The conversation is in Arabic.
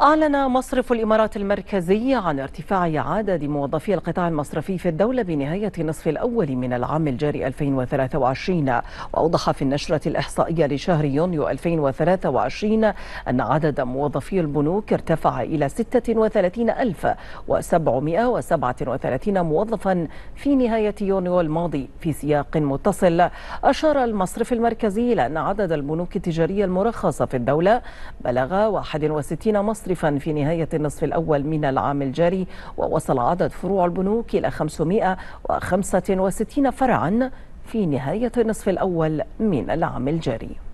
أعلن مصرف الإمارات المركزي عن ارتفاع عدد موظفي القطاع المصرفي في الدولة بنهاية النصف الأول من العام الجاري 2023 وأوضح في النشرة الإحصائية لشهر يونيو 2023 أن عدد موظفي البنوك ارتفع إلى 36737 موظفا في نهاية يونيو الماضي في سياق متصل أشار المصرف المركزي إلى أن عدد البنوك التجارية المرخصة في الدولة بلغ 61 مصرف مصرفا في نهاية النصف الأول من العام الجاري ووصل عدد فروع البنوك إلى 565 فرعا في نهاية النصف الأول من العام الجاري